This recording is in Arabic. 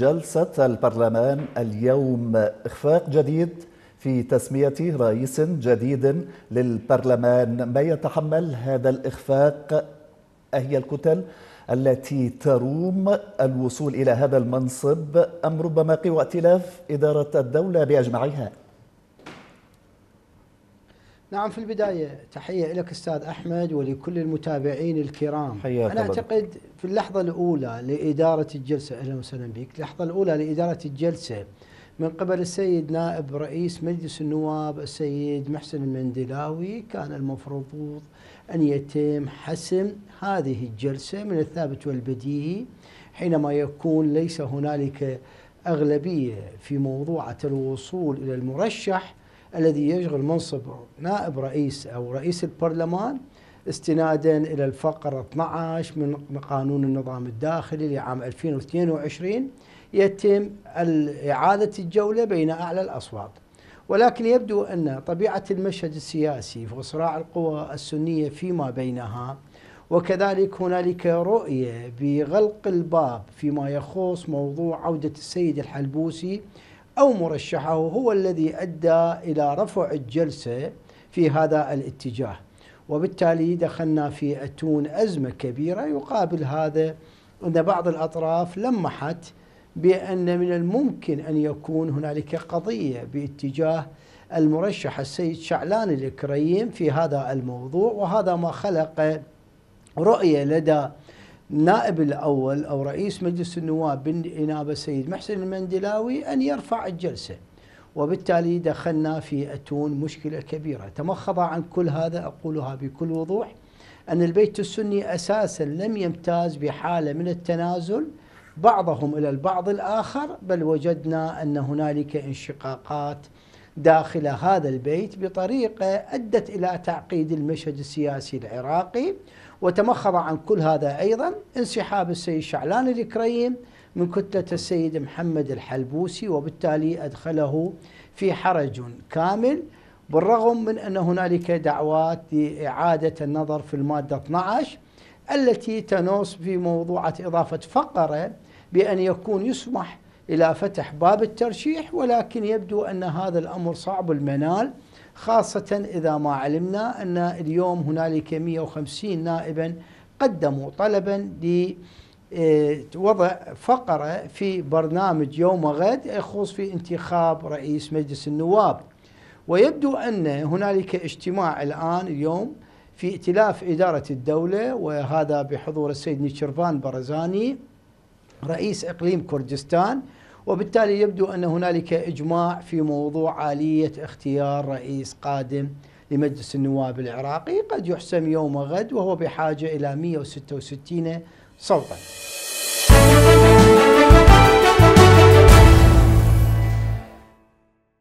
جلسة البرلمان اليوم إخفاق جديد في تسمية رئيس جديد للبرلمان ما يتحمل هذا الإخفاق أهي الكتل التي تروم الوصول إلى هذا المنصب أم ربما قوى ائتلاف إدارة الدولة بأجمعها؟ نعم في البداية تحية لك أستاذ أحمد ولكل المتابعين الكرام حياك أنا أعتقد في اللحظة الأولى لإدارة الجلسة أهلا وسهلا بك اللحظة الأولى لإدارة الجلسة من قبل السيد نائب رئيس مجلس النواب السيد محسن المندلاوي كان المفروض أن يتم حسم هذه الجلسة من الثابت والبديهي حينما يكون ليس هنالك أغلبية في موضوعة الوصول إلى المرشح الذي يشغل منصب نائب رئيس أو رئيس البرلمان استنادا إلى الفقرة 12 من قانون النظام الداخلي لعام 2022 يتم إعادة الجولة بين أعلى الأصوات ولكن يبدو أن طبيعة المشهد السياسي وصراع القوى السنية فيما بينها وكذلك هنالك رؤية بغلق الباب فيما يخص موضوع عودة السيد الحلبوسي أو مرشحه هو الذي أدى إلى رفع الجلسة في هذا الاتجاه وبالتالي دخلنا في أتون أزمة كبيرة يقابل هذا أن بعض الأطراف لمحت بأن من الممكن أن يكون هنالك قضية باتجاه المرشح السيد شعلان الكريم في هذا الموضوع وهذا ما خلق رؤية لدى النائب الاول او رئيس مجلس النواب بالنيابه السيد محسن المندلاوي ان يرفع الجلسه وبالتالي دخلنا في اتون مشكله كبيره تمخض عن كل هذا اقولها بكل وضوح ان البيت السني اساسا لم يمتاز بحاله من التنازل بعضهم الى البعض الاخر بل وجدنا ان هنالك انشقاقات داخل هذا البيت بطريقه ادت الى تعقيد المشهد السياسي العراقي وتمخض عن كل هذا أيضا انسحاب السيد شعلان الكريم من كتلة السيد محمد الحلبوسي وبالتالي أدخله في حرج كامل بالرغم من أن هنالك دعوات لإعادة النظر في المادة 12 التي تنص في موضوعة إضافة فقرة بأن يكون يسمح إلى فتح باب الترشيح ولكن يبدو أن هذا الأمر صعب المنال خاصة إذا ما علمنا أن اليوم هنالك 150 نائبا قدموا طلبا لوضع آه، فقرة في برنامج يوم غد يخص في انتخاب رئيس مجلس النواب ويبدو أن هنالك اجتماع الآن اليوم في ائتلاف إدارة الدولة وهذا بحضور السيد نيشرفان برزاني رئيس إقليم كردستان وبالتالي يبدو أن هنالك إجماع في موضوع آلية اختيار رئيس قادم لمجلس النواب العراقي قد يحسم يوم غد وهو بحاجة إلى 166 صوتا